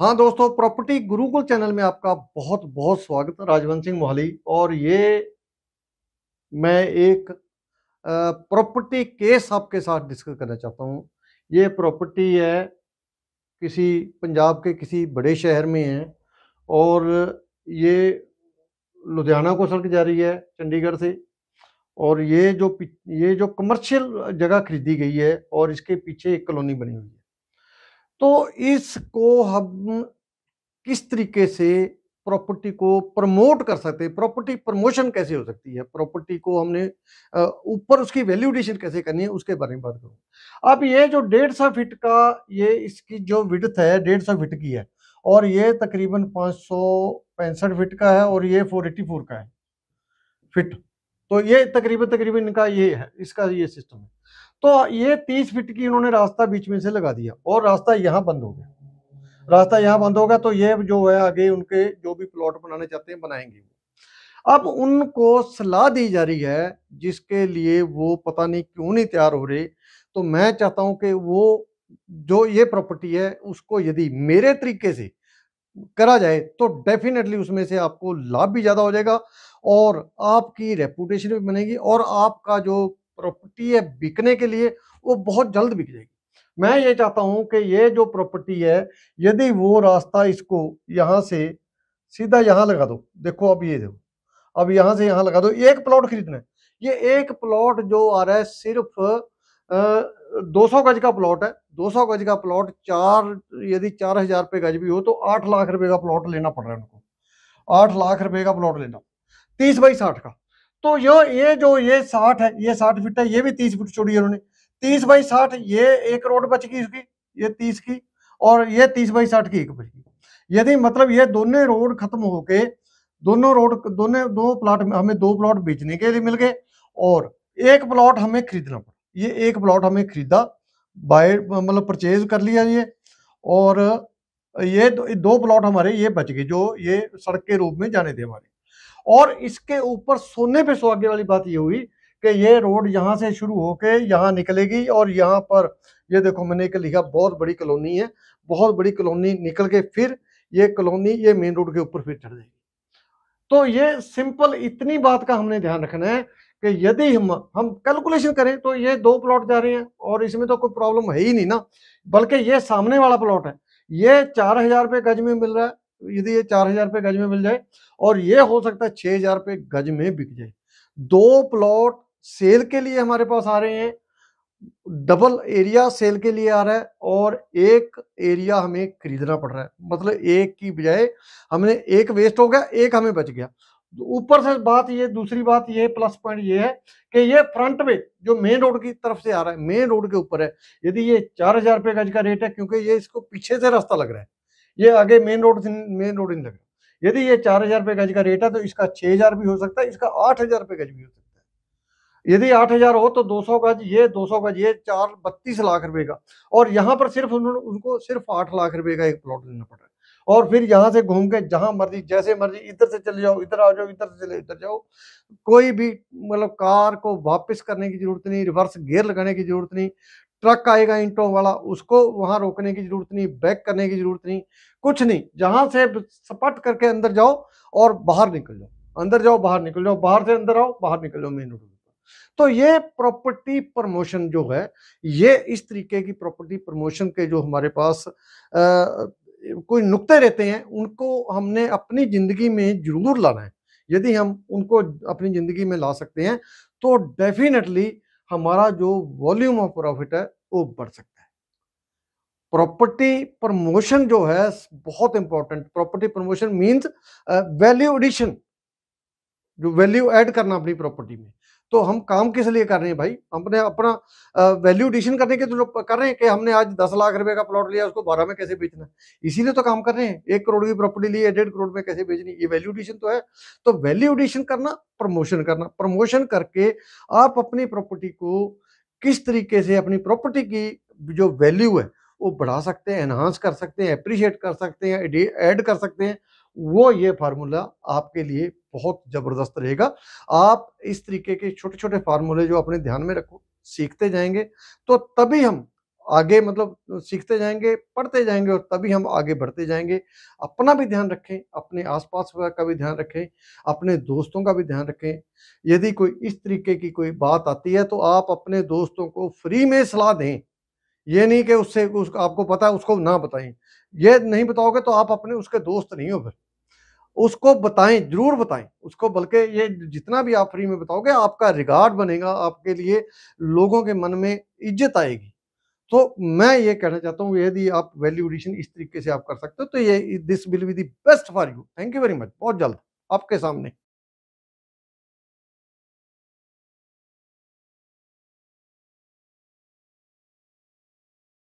हाँ दोस्तों property Gurukul channel में आपका बहुत बहुत स्वागत है राजवंत सिंह मोहाली और ये मैं एक प्रॉपर्टी केस आपके साथ डिस्कस करना चाहता हूँ ये प्रॉपर्टी है किसी पंजाब के किसी बड़े शहर में है और ये लुधियाना को सड़क जा रही है चंडीगढ़ से और ये जो ये जो कमर्शियल जगह खरीदी गई है और इसके पीछे एक कॉलोनी बनी हुई है तो इसको हम किस तरीके से प्रॉपर्टी को प्रमोट कर सकते हैं प्रॉपर्टी प्रमोशन कैसे हो सकती है प्रॉपर्टी को हमने ऊपर उसकी वैल्यूडेशन कैसे करनी है उसके बारे में बात करूँ अब ये जो डेढ़ सौ फिट का ये इसकी जो विड्थ है डेढ़ सौ फिट की है और ये तकरीबन पाँच सौ पैंसठ फिट का है और ये फोर एट्टी फोर का है फिट तो ये तकरीबन तकरीबन इनका ये है इसका ये सिस्टम है तो ये तीस फीट की इन्होंने रास्ता बीच में से लगा दिया और रास्ता यहाँ बंद हो गया रास्ता यहाँ बंद होगा तो ये जो है आगे उनके जो भी प्लॉट बनाने चाहते हैं बनाएंगे अब उनको सलाह दी जा रही है जिसके लिए वो पता नहीं क्यों नहीं तैयार हो रहे तो मैं चाहता हूँ कि वो जो ये प्रॉपर्टी है उसको यदि मेरे तरीके से करा जाए तो डेफिनेटली उसमें से आपको लाभ भी ज़्यादा हो जाएगा और आपकी रेपुटेशन भी बनेगी और आपका जो प्रॉपर्टी है बिकने के लिए वो बहुत जल्द बिक जाएगी मैं ये चाहता हूँ कि ये जो प्रॉपर्टी है यदि वो रास्ता इसको यहाँ से सीधा यहाँ लगा दो देखो अब ये देखो अब यहाँ से यहाँ लगा दो एक प्लॉट खरीदना है ये एक प्लॉट जो आ रहा है सिर्फ दो सौ गज का प्लॉट है दो सौ गज का प्लॉट चार यदि चार हजार रुपये गज भी हो तो आठ लाख रुपए का प्लॉट लेना पड़ रहा है उनको आठ लाख रुपए का प्लॉट लेना तीस बाई साठ का तो यो ये जो ये साठ है ये साठ फिट है ये भी तीस फिट छोड़ी उन्होंने तीस बाई साठ ये एक रोड बच गई इसकी ये तीस की और ये तीस बाई साठ की एक बच गई यदि मतलब ये दोनों रोड खत्म होके दोनों रोड दोनों दो प्लॉट हमें दो प्लॉट बेचने के लिए मिल गए और एक प्लॉट हमें खरीदना पड़ा ये एक प्लॉट हमें खरीदा बाय मतलब परचेज कर लिया ये और ये दो, दो प्लॉट हमारे ये बच गए जो ये सड़क के रूप में जाने थे हमारे और इसके ऊपर सोने पे सुहागे वाली बात ये हुई कि ये रोड यहाँ से शुरू होके यहाँ निकलेगी और यहाँ पर ये देखो मैंने एक लिखा बहुत बड़ी कॉलोनी है बहुत बड़ी कॉलोनी निकल के फिर ये कॉलोनी ये मेन रोड के ऊपर फिर चढ़ जाएगी तो ये सिंपल इतनी बात का हमने ध्यान रखना है कि यदि हम हम कैलकुलेशन करें तो ये दो प्लॉट जा रहे हैं और इसमें तो कोई प्रॉब्लम है ही नहीं ना बल्कि ये सामने वाला प्लॉट है ये चार हजार रुपये गज में मिल रहा है यदि ये चार हजार रुपये गज में मिल जाए और ये हो सकता है छः हजार रुपये गज में बिक जाए दो प्लॉट सेल के लिए हमारे पास आ रहे हैं डबल एरिया सेल के लिए आ रहा है और एक एरिया हमें खरीदना पड़ रहा है मतलब एक की बजाय हमने एक वेस्ट हो गया एक हमें बच गया ऊपर से बात ये दूसरी बात ये प्लस पॉइंट ये है कि ये फ्रंट में जो मेन रोड की तरफ से आ रहा है मेन रोड के ऊपर है यदि ये चार हजार रुपये गज का रेट है क्योंकि ये इसको पीछे से रास्ता लग रहा है ये आगे मेन रोड मेन रोड इन लगे यदि ये चार हजार रुपये गज का रेट है तो इसका छः हजार भी हो सकता है इसका आठ हजार रुपये गज भी हो सकता है यदि आठ हजार हो तो दो सौ गज ये दो सौ गज ये चार बत्तीस लाख रुपए का और यहाँ पर सिर्फ उन्होंने उनको सिर्फ आठ लाख रुपए का एक प्लॉट लेना पड़ा और फिर यहाँ से घूम के जहाँ मर्जी जैसे मर्जी इधर से चले जाओ इधर आ जाओ इधर से चले इधर जाओ कोई भी मतलब कार को वापस करने की जरूरत नहीं रिवर्स गियर लगाने की जरूरत नहीं ट्रक आएगा इंटो वाला उसको वहां रोकने की जरूरत नहीं बैक करने की जरूरत नहीं कुछ नहीं जहां से सपट करके अंदर जाओ और बाहर निकल जाओ अंदर जाओ बाहर निकल जाओ बाहर से अंदर आओ बाहर निकल जाओ मेन रोड तो ये प्रॉपर्टी प्रमोशन जो है ये इस तरीके की प्रॉपर्टी प्रमोशन के जो हमारे पास कोई नुकते रहते हैं उनको हमने अपनी जिंदगी में जरूर लाना है यदि हम उनको अपनी जिंदगी में ला सकते हैं तो डेफिनेटली हमारा जो वॉल्यूम ऑफ प्रॉफिट है वो बढ़ सकता है प्रॉपर्टी प्रमोशन जो है बहुत important property promotion means value addition जो वैल्यू ऐड करना अपनी प्रॉपर्टी में तो हम काम किस लिए कर रहे हैं भाई हमने अपना वैल्यू एडिशन करने के तो कर रहे हैं कि हमने आज दस लाख रुपए का प्लॉट लिया उसको बारह में कैसे बेचना है इसीलिए तो काम कर रहे हैं एक करोड़ की प्रॉपर्टी ली है डेढ़ करोड़ में कैसे बेचनी ये वैल्यू एडिशन तो है तो वैल्यू एडिशन करना प्रमोशन करना प्रमोशन करके आप अपनी प्रॉपर्टी को किस तरीके से अपनी प्रॉपर्टी की जो वैल्यू है वो बढ़ा सकते हैं एनहांस कर सकते हैं अप्रिशिएट कर सकते हैं ऐड कर सकते हैं वो ये फार्मूला आपके लिए बहुत ज़बरदस्त रहेगा आप इस तरीके के छोटे छोटे फार्मूले जो अपने ध्यान में रखो सीखते जाएंगे तो तभी हम आगे मतलब सीखते जाएंगे पढ़ते जाएंगे और तभी हम आगे बढ़ते जाएंगे अपना भी ध्यान रखें अपने आसपास का भी ध्यान रखें अपने दोस्तों का भी ध्यान रखें यदि कोई इस तरीके की कोई बात आती है तो आप अपने दोस्तों को फ्री में सलाह दें ये नहीं कि उससे उस, आपको पता है उसको ना बताएं ये नहीं बताओगे तो आप अपने उसके दोस्त नहीं हो फिर उसको बताएं जरूर बताएं उसको बल्कि ये जितना भी आप फ्री में बताओगे आपका रिगार्ड बनेगा आपके लिए लोगों के मन में इज्जत आएगी तो मैं ये कहना चाहता हूँ यदि आप वैल्यू एडिशन इस तरीके से आप कर सकते हो तो ये this will be the best for you thank you very much बहुत जल्द आपके सामने